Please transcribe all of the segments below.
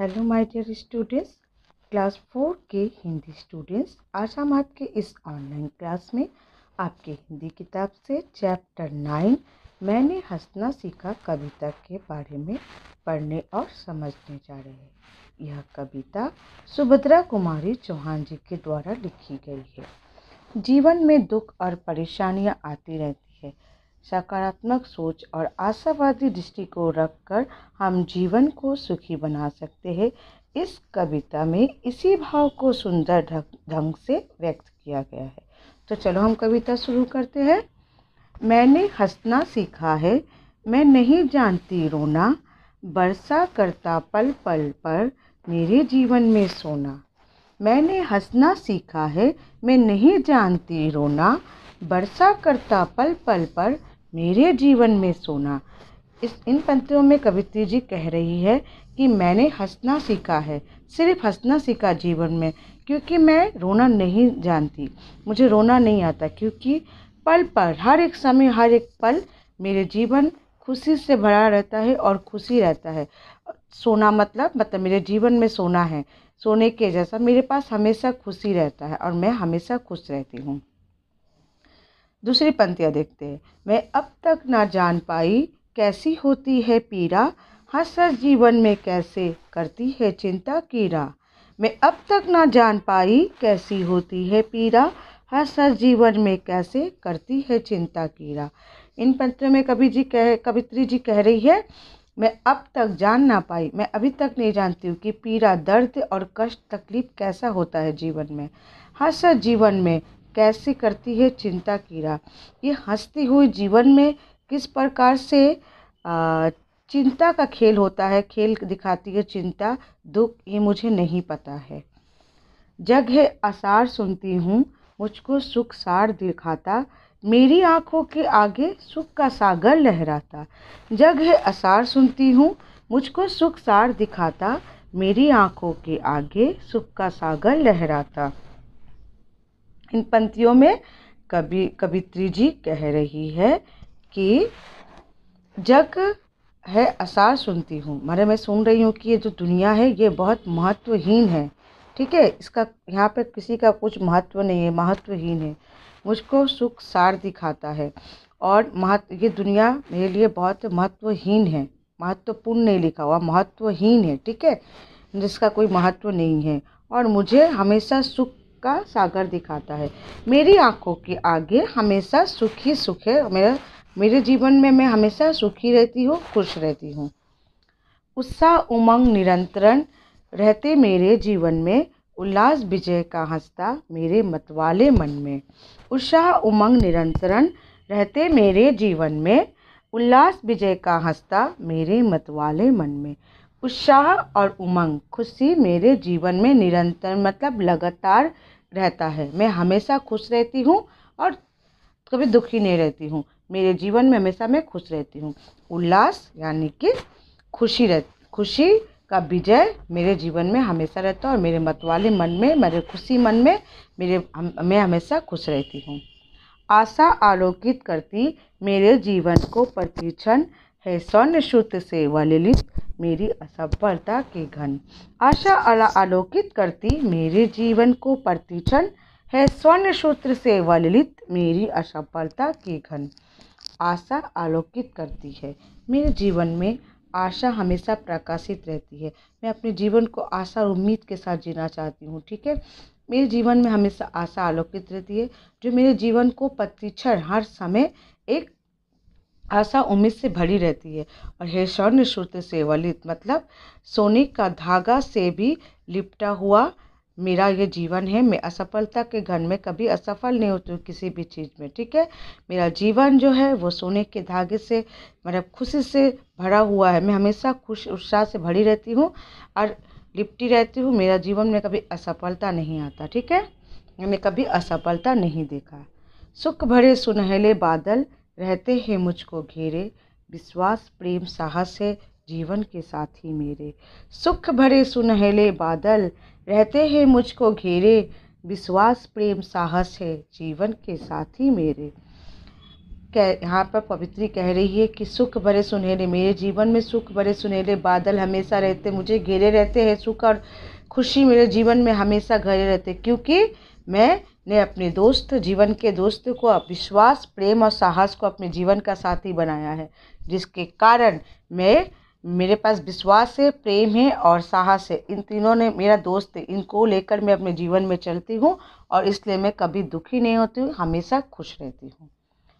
hello my dear students class four के Hindi students आज हम आपके इस ऑनलाइन क्लास में आपके हिंदी किताब से चैप्टर नाइन मैंने हंसना सीखा कविता के बारे में पढ़ने और समझने जा रहे हैं यह कविता सुभद्रा कुमारी चौहान जी के द्वारा लिखी गई है जीवन में दुख और परेशानियाँ आती रहती है सकारात्मक सोच और आशावादी दृष्टि को रखकर हम जीवन को सुखी बना सकते हैं इस कविता में इसी भाव को सुंदर ढंग से व्यक्त किया गया है तो चलो हम कविता शुरू करते हैं मैंने हंसना सीखा है मैं नहीं जानती रोना बरसा करता पल पल पर मेरे जीवन में सोना मैंने हंसना सीखा है मैं नहीं जानती रोना बरसा करता पल पल पर मेरे जीवन में सोना इस इन पंक्तियों में कवित्री जी कह रही है कि मैंने हंसना सीखा है सिर्फ हंसना सीखा जीवन में क्योंकि मैं रोना नहीं जानती मुझे रोना नहीं आता क्योंकि पल पर हर एक समय हर एक पल मेरे जीवन खुशी से भरा रहता है और खुशी रहता है सोना मतलब मतलब मेरे जीवन में सोना है सोने के जैसा मेरे पास हमेशा खुशी रहता है और मैं हमेशा खुश रहती हूँ दूसरी पंक्तियाँ देखते हैं मैं अब तक ना जान पाई कैसी होती है पीड़ा हाँ सर जीवन में कैसे करती है चिंता कीड़ा मैं अब तक ना जान पाई कैसी होती है पीड़ा हाँ सर जीवन में कैसे करती है चिंता कीड़ा इन पंक्तियों में कवि जी कह कवित्री जी कह रही है मैं अब तक जान ना पाई मैं अभी तक नहीं जानती हूँ कि पीड़ा दर्द और कष्ट तकलीफ कैसा होता है जीवन में हर हाँ सर जीवन में कैसे करती है चिंता कीड़ा ये हंसती हुई जीवन में किस प्रकार से चिंता का खेल होता है खेल दिखाती है चिंता दुख ये मुझे नहीं पता है जग है आसार सुनती हूँ मुझको सुख सार दिखाता मेरी आँखों के आगे सुख का सागर लहराता जग है आसार सुनती हूँ मुझको सुख सार दिखाता मेरी आँखों के आगे सुख का सागर लहराता इन पंक्तियों में कवि कवित्री जी कह रही है कि जग है आसार सुनती हूँ मरे मैं सुन रही हूँ कि ये जो दुनिया है ये बहुत महत्वहीन है ठीक है इसका यहाँ पे किसी का कुछ महत्व नहीं है महत्वहीन है मुझको सुख सार दिखाता है और महत्व ये दुनिया मेरे लिए बहुत महत्वहीन है महत्वपूर्ण नहीं लिखा हुआ महत्वहीन है ठीक है जिसका कोई महत्व नहीं है और मुझे हमेशा सुख का सागर दिखाता है मेरी आंखों के आगे हमेशा सुखी सुख है मेरा मेरे जीवन में मैं हमेशा सुखी रहती हूँ खुश रहती हूँ उत्साह उमंग निरंतरण रहते मेरे जीवन में उल्लास विजय का हंसता मेरे मतवाले मन में उत्साह उमंग निरंतरण रहते मेरे जीवन में उल्लास विजय का हंसता मेरे मतवाले मन में उत्साह और उमंग खुशी मेरे जीवन में निरंतर मतलब लगातार रहता है मैं हमेशा खुश रहती हूँ और कभी दुखी नहीं रहती हूँ मेरे जीवन में हमेशा मैं खुश रहती हूँ उल्लास यानी कि खुशी रह खुशी का विजय मेरे जीवन में हमेशा रहता है और मेरे मतवाले मन में मेरे खुशी मन में मेरे मैं हमेशा खुश रहती हूँ आशा आलोकित करती मेरे जीवन को प्रतिक्षण है सौन्य सूत्र से वलिलित मेरी असफलता के घन आशा अला आलोकित करती मेरे जीवन को प्रतिक्षण है स्वर्ण सूत्र से वलित मेरी असफलता के घन आशा आलोकित करती है मेरे जीवन में आशा हमेशा प्रकाशित रहती है मैं अपने जीवन को आशा और उम्मीद के साथ जीना चाहती हूँ ठीक है मेरे जीवन में हमेशा आशा आलोकित रहती है जो मेरे जीवन को प्रतिक्षण हर समय एक आशा उम्मीद से भरी रहती है और हे स्वर्ण श्रुत से वलित मतलब सोने का धागा से भी लिपटा हुआ मेरा ये जीवन है मैं असफलता के घन में कभी असफल नहीं होती किसी भी चीज़ में ठीक है मेरा जीवन जो है वो सोने के धागे से मतलब खुशी से भरा हुआ है मैं हमेशा खुश उत्साह से भरी रहती हूँ और लिपटी रहती हूँ मेरा जीवन में कभी असफलता नहीं आता ठीक है मैंने कभी असफलता नहीं देखा सुख भरे सुनहले बादल रहते हैं मुझको घेरे विश्वास प्रेम साहस है जीवन के साथ ही मेरे सुख भरे सुनहले बादल रहते हैं मुझको घेरे विश्वास प्रेम साहस है जीवन के साथ ही मेरे कह यहाँ पर पवित्री कह रही है कि सुख भरे सुनहरे मेरे जीवन में सुख भरे सुनहरे बादल हमेशा रहते मुझे घेरे रहते हैं सुख और खुशी मेरे जीवन में हमेशा घरे रहते क्योंकि मैं ने अपने दोस्त जीवन के दोस्त को विश्वास प्रेम और साहस को अपने जीवन का साथी बनाया है जिसके कारण मैं मेरे पास विश्वास है प्रेम है और साहस है इन तीनों ने मेरा दोस्त है इनको लेकर मैं अपने जीवन में चलती हूँ और इसलिए मैं कभी दुखी नहीं होती हूँ हमेशा खुश रहती हूँ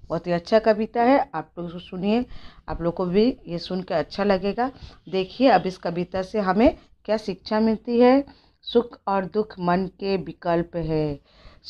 बहुत ही अच्छा कविता है आप लोग सुनिए आप लोग को भी ये सुन के अच्छा लगेगा देखिए अब इस कविता से हमें क्या शिक्षा मिलती है सुख और दुख मन के विकल्प है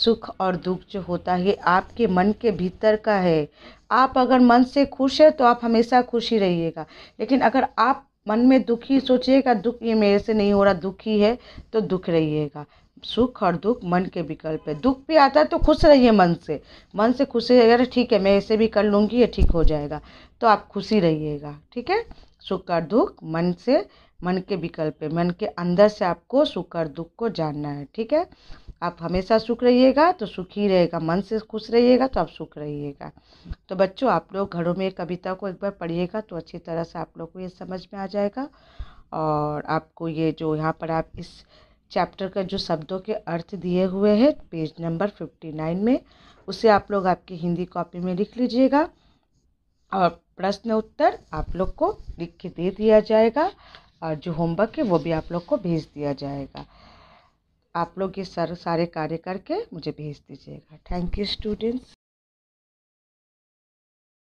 सुख और दुख जो होता है आपके मन के भीतर का है आप अगर मन से खुश है तो आप हमेशा खुश ही रहिएगा लेकिन अगर आप मन में दुखी सोचिएगा दुख ये मेरे से नहीं हो रहा दुखी है तो दुख रहिएगा सुख और दुख मन के विकल्प है दुख भी आता है तो खुश रहिए मन से मन से खुश रहिए अरे ठीक है मैं ऐसे भी कर लूँगी ये ठीक हो जाएगा तो आप खुशी रहिएगा ठीक है सुख और दुख मन से मन के विकल्प है मन के अंदर से आपको सुख और दुख को जानना है ठीक है आप हमेशा सुख रहिएगा तो सुखी रहेगा मन से खुश रहिएगा तो आप सुख रहिएगा तो बच्चों आप लोग घरों में कविता को एक बार पढ़िएगा तो अच्छी तरह से आप लोग को ये समझ में आ जाएगा और आपको ये जो यहाँ पर आप इस चैप्टर का जो शब्दों के अर्थ दिए हुए हैं पेज नंबर फिफ्टी नाइन में उसे आप लोग आपकी हिंदी कॉपी में लिख लीजिएगा और प्रश्न उत्तर आप लोग को लिख के दे दिया जाएगा और जो होमवर्क है वो भी आप लोग को भेज दिया जाएगा आप लोग ये सर सारे कार्य करके मुझे भेज दीजिएगा थैंक यू स्टूडेंट्स